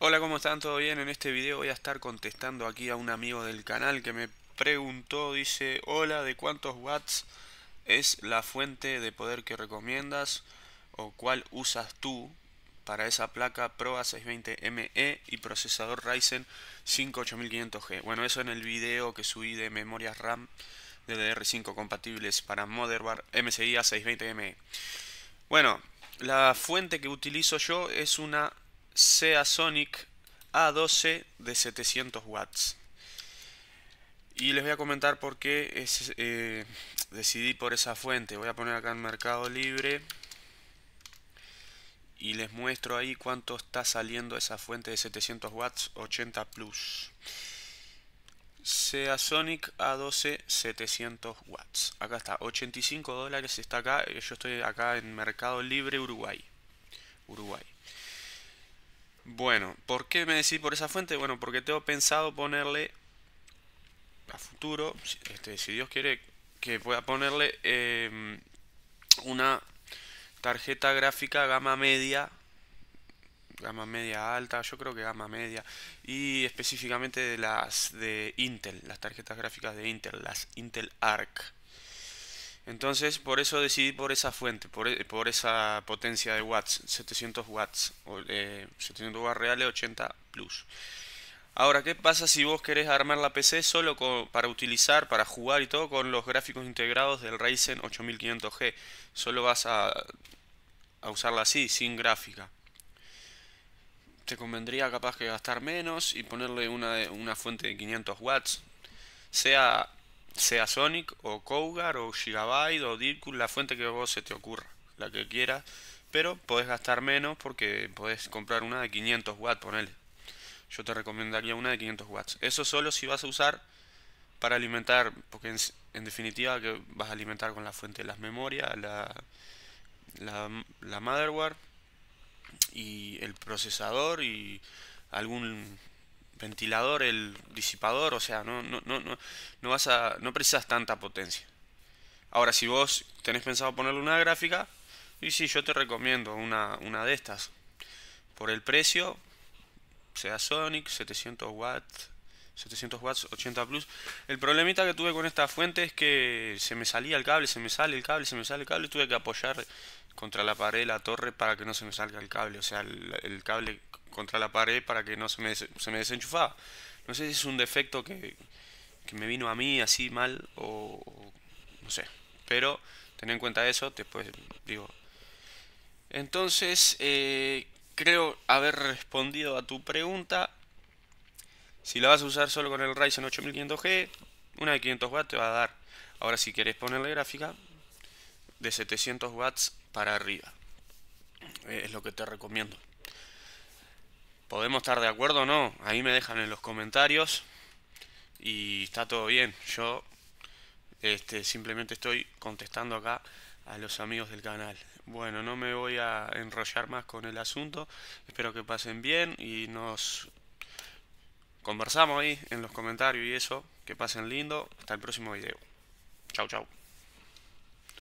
Hola, ¿cómo están? ¿Todo bien? En este video voy a estar contestando aquí a un amigo del canal que me preguntó, dice, hola, ¿de cuántos watts es la fuente de poder que recomiendas o cuál usas tú para esa placa Pro 620 me y procesador Ryzen 5 g Bueno, eso en el video que subí de memorias RAM DDR5 compatibles para motherboard MSI A620ME. Bueno, la fuente que utilizo yo es una Seasonic A12 de 700 watts. Y les voy a comentar por qué eh, decidí por esa fuente. Voy a poner acá en Mercado Libre y les muestro ahí cuánto está saliendo esa fuente de 700 watts 80 plus Seasonic A12 700 watts acá está 85 dólares está acá yo estoy acá en Mercado Libre Uruguay Uruguay bueno, ¿por qué me decís por esa fuente? Bueno, porque tengo pensado ponerle a futuro, si este, Dios quiere que pueda ponerle em, una tarjeta gráfica gama media, gama media alta, yo creo que gama media, y específicamente de las de Intel, las tarjetas gráficas de Intel, las Intel Arc. Entonces, por eso decidí por esa fuente, por, e, esa potencia de watts, 700 watts, 700 eh, watts reales, 80 plus. Ahora, ¿qué pasa si vos querés armar la PC solo para utilizar, para jugar y todo con los gráficos integrados del Ryzen 8500G? Solo vas a, usarla así, sin gráfica te convendría capaz que gastar menos y ponerle una, una fuente de 500 watts. Sea sea Sonic o Cougar o Gigabyte o Dirkul, la fuente que vos se te ocurra, la que quieras, pero podés gastar menos porque podés comprar una de 500 watts, ponele. Yo te recomendaría una de 500 watts. Eso solo si vas a usar para alimentar, porque en, definitiva que vas a alimentar con la fuente las memorias, la, la, la motherboard y el procesador y algún ventilador, el disipador, o sea, no, no, no, no, vas a, no precisas tanta potencia. Ahora, si vos tenés pensado ponerle una gráfica, y si yo te recomiendo una, una de estas. Por el precio, sea Sonic, 700 watts, 700 watts, 80 plus. El problemita que tuve con esta fuente es que se me salía el cable, se me sale el cable, se me sale el cable, tuve que apoyar contra la pared la torre para que no se me salga el cable, o sea, el cable contra la pared para que no se me, se me desenchufaba. No sé si es un defecto que, me vino a mí así mal o, no sé. Pero ten en cuenta eso, después digo. Entonces, eh, creo haber respondido a tu pregunta. Si la vas a usar solo con el Ryzen 8500G, una de 500 watts te va a dar. Ahora si quieres ponerle gráfica, de 700 watts para arriba. es lo que te recomiendo. Podemos estar de acuerdo o no, Ahí me dejan en los comentarios y está todo bien. Yo este, simplemente estoy contestando acá a los amigos del canal. Bueno, no me voy a enrollar más con el asunto. Espero que pasen bien y nos conversamos ahí en los comentarios y eso. Que pasen lindo. Hasta el próximo video. Chau, chau.